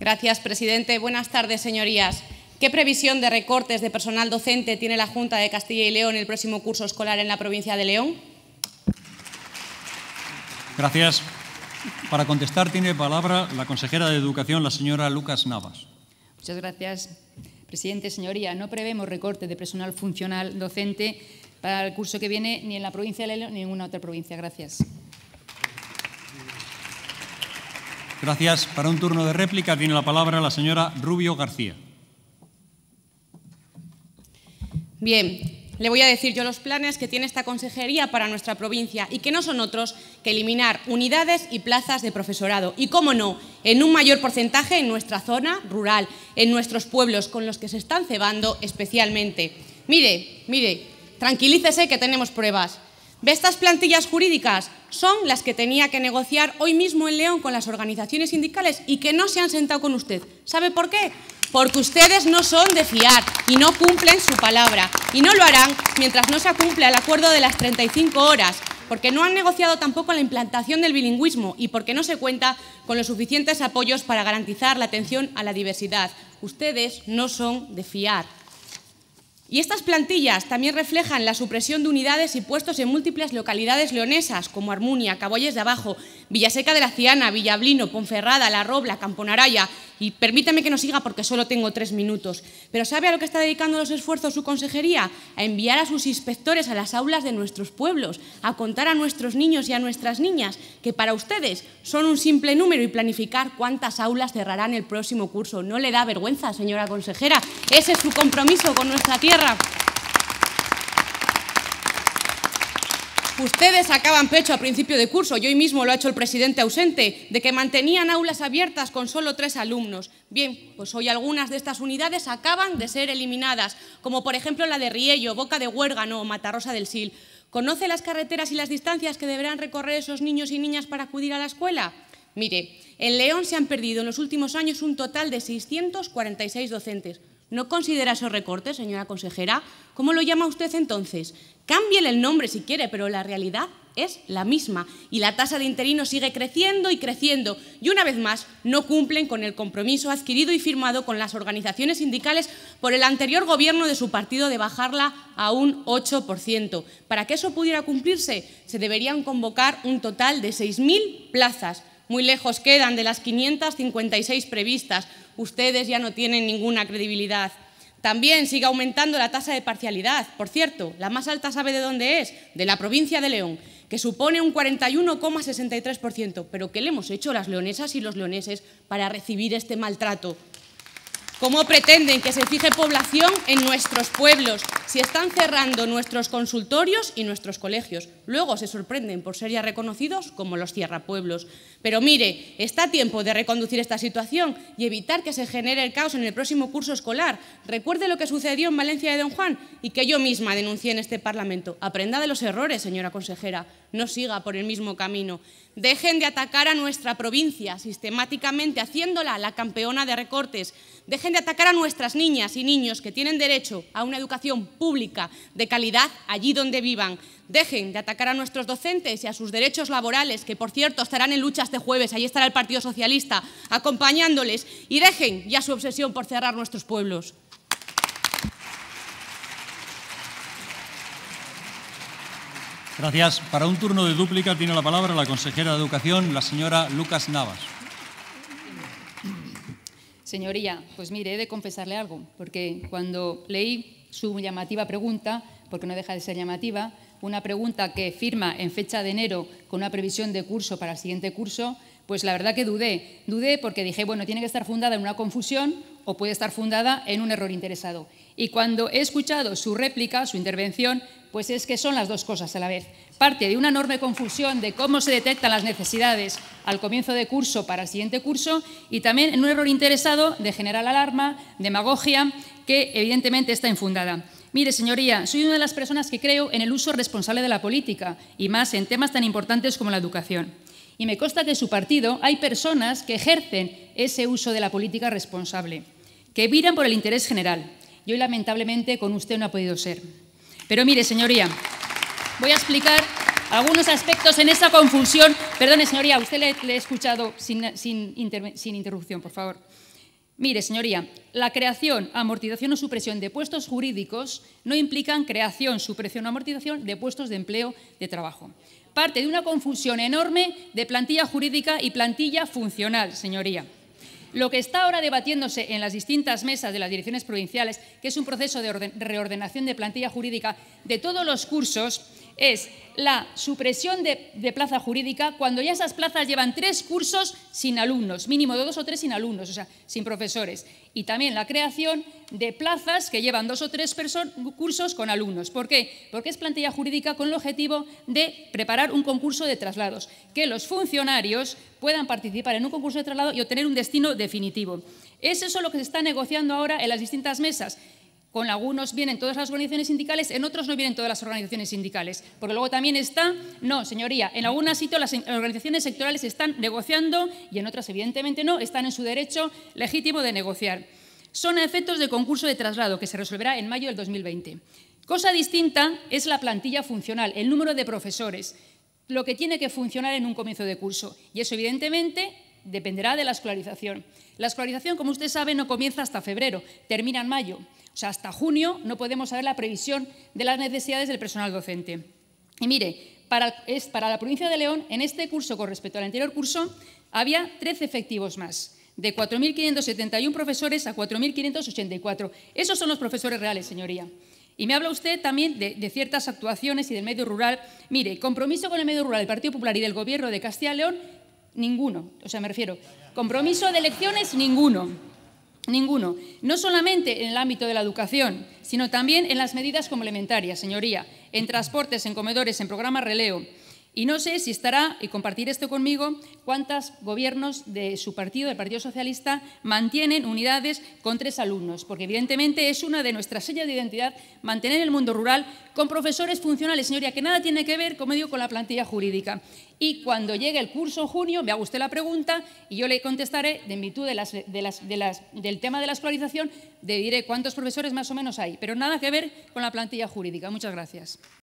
Gracias, presidente. Buenas tardes, señorías. ¿Qué previsión de recortes de personal docente tiene la Junta de Castilla y León el próximo curso escolar en la provincia de León? Gracias. Para contestar tiene palabra la consejera de Educación, la señora Lucas Navas. Muchas gracias, presidente. Señoría, no prevemos recortes de personal funcional docente para el curso que viene ni en la provincia de León ni en ninguna otra provincia. Gracias. Gracias. Para un turno de réplica tiene la palabra la señora Rubio García. Bien, le voy a decir yo los planes que tiene esta consejería para nuestra provincia y que no son otros que eliminar unidades y plazas de profesorado. Y cómo no, en un mayor porcentaje en nuestra zona rural, en nuestros pueblos, con los que se están cebando especialmente. Mire, mire, tranquilícese que tenemos pruebas. ¿Ve estas plantillas jurídicas son las que tenía que negociar hoy mismo en León con las organizaciones sindicales y que no se han sentado con usted. ¿Sabe por qué? Porque ustedes no son de fiar y no cumplen su palabra. Y no lo harán mientras no se cumpla el acuerdo de las 35 horas, porque no han negociado tampoco la implantación del bilingüismo y porque no se cuenta con los suficientes apoyos para garantizar la atención a la diversidad. Ustedes no son de fiar. Y estas plantillas también reflejan la supresión de unidades y puestos en múltiples localidades leonesas, como Armunia, Caboyes de Abajo, Villaseca de la Ciana, Villablino, Ponferrada, La Robla, Camponaraya, y permítame que no siga porque solo tengo tres minutos. Pero ¿sabe a lo que está dedicando los esfuerzos su consejería? A enviar a sus inspectores a las aulas de nuestros pueblos, a contar a nuestros niños y a nuestras niñas que para ustedes son un simple número y planificar cuántas aulas cerrarán el próximo curso. No le da vergüenza, señora consejera. Ese es su compromiso con nuestra tierra. Ustedes sacaban pecho a principio de curso, y hoy mismo lo ha hecho el presidente ausente, de que mantenían aulas abiertas con solo tres alumnos. Bien, pues hoy algunas de estas unidades acaban de ser eliminadas, como por ejemplo la de Riello, Boca de Huérgano o Matarrosa del Sil. ¿Conoce las carreteras y las distancias que deberán recorrer esos niños y niñas para acudir a la escuela? Mire, en León se han perdido en los últimos años un total de 646 docentes. ¿No considera esos recortes, señora consejera? ¿Cómo lo llama usted entonces? Cámbiele el nombre si quiere, pero la realidad es la misma y la tasa de interino sigue creciendo y creciendo y una vez más no cumplen con el compromiso adquirido y firmado con las organizaciones sindicales por el anterior gobierno de su partido de bajarla a un 8%. Para que eso pudiera cumplirse se deberían convocar un total de 6.000 plazas muy lejos quedan de las 556 previstas. Ustedes ya no tienen ninguna credibilidad. También sigue aumentando la tasa de parcialidad. Por cierto, la más alta sabe de dónde es, de la provincia de León, que supone un 41,63%. Pero ¿qué le hemos hecho las leonesas y los leoneses para recibir este maltrato? ¿Cómo pretenden que se fije población en nuestros pueblos si están cerrando nuestros consultorios y nuestros colegios. Luego se sorprenden por ser ya reconocidos como los pueblos. Pero mire, está tiempo de reconducir esta situación y evitar que se genere el caos en el próximo curso escolar. Recuerde lo que sucedió en Valencia de Don Juan y que yo misma denuncié en este Parlamento. Aprenda de los errores, señora consejera. No siga por el mismo camino. Dejen de atacar a nuestra provincia sistemáticamente haciéndola la campeona de recortes. Dejen de atacar a nuestras niñas y niños que tienen derecho a una educación pública de calidad allí donde vivan. Dejen de atacar a nuestros docentes y a sus derechos laborales, que por cierto estarán en luchas este jueves, ahí estará el Partido Socialista acompañándoles, y dejen ya su obsesión por cerrar nuestros pueblos. Gracias. Para un turno de dúplica tiene la palabra la consejera de Educación, la señora Lucas Navas. Señoría, pues mire, he de confesarle algo, porque cuando leí su llamativa pregunta, porque no deja de ser llamativa, una pregunta que firma en fecha de enero con una previsión de curso para el siguiente curso, pues la verdad que dudé. Dudé porque dije, bueno, tiene que estar fundada en una confusión o puede estar fundada en un error interesado. Y cuando he escuchado su réplica, su intervención, pues es que son las dos cosas a la vez. Parte de una enorme confusión de cómo se detectan las necesidades al comienzo de curso para el siguiente curso y también en un error interesado de generar alarma, demagogia, que evidentemente está infundada. Mire, señoría, soy una de las personas que creo en el uso responsable de la política y más en temas tan importantes como la educación. Y me consta que en su partido hay personas que ejercen ese uso de la política responsable que viran por el interés general. Y hoy, lamentablemente, con usted no ha podido ser. Pero mire, señoría, voy a explicar algunos aspectos en esta confusión. Perdone, señoría, usted le, he escuchado sin, sin interrupción, por favor. Mire, señoría, la creación, amortización o supresión de puestos jurídicos no implican creación, supresión o amortización de puestos de empleo de trabajo. Parte de una confusión enorme de plantilla jurídica y plantilla funcional, señoría. Lo que está ahora debatiéndose en las distintas mesas de las direcciones provinciales, que es un proceso de reordenación de plantilla jurídica de todos los cursos, es la supresión de, plaza jurídica cuando ya esas plazas llevan tres cursos sin alumnos, mínimo de dos o tres sin alumnos, o sea, sin profesores. Y también la creación de plazas que llevan dos o tres cursos con alumnos. ¿Por qué? Porque es plantilla jurídica con el objetivo de preparar un concurso de traslados, que los funcionarios puedan participar en un concurso de traslado y obtener un destino definitivo. Es eso lo que se está negociando ahora en las distintas mesas con algunos vienen todas las organizaciones sindicales, en otros no vienen todas las organizaciones sindicales. Porque luego también está, no, señoría, en algunas sitios las organizaciones sectorales están negociando y en otras, evidentemente, no, están en su derecho legítimo de negociar. Son efectos de concurso de traslado que se resolverá en mayo del 2020. Cosa distinta es la plantilla funcional, el número de profesores, lo que tiene que funcionar en un comienzo de curso. Y eso, evidentemente, dependerá de la escolarización. La escolarización, como usted sabe, no comienza hasta febrero, termina en mayo. O sea, hasta junio no podemos saber la previsión de las necesidades del personal docente. Y mire, para, es, para la provincia de León, en este curso con respecto al anterior curso, había 13 efectivos más, de 4.571 profesores a 4.584. Esos son los profesores reales, señoría. Y me habla usted también de, de, ciertas actuaciones y del medio rural. Mire, compromiso con el medio rural del Partido Popular y del Gobierno de Castilla y León Ninguno. O sea, me refiero, compromiso de elecciones, ninguno. Ninguno. No solamente en el ámbito de la educación, sino también en las medidas complementarias, señoría, en transportes, en comedores, en programas releo, y no sé si estará, y compartir esto conmigo, cuántos gobiernos de su partido, del Partido Socialista, mantienen unidades con tres alumnos, porque evidentemente es una de nuestras señas de identidad mantener el mundo rural con profesores funcionales, señoría, que nada tiene que ver, como digo, con la plantilla jurídica. Y cuando llegue el curso en junio, me haga usted la pregunta y yo le contestaré, en virtud de del tema de la escolarización, le diré cuántos profesores más o menos hay, pero nada que ver con la plantilla jurídica. Muchas gracias.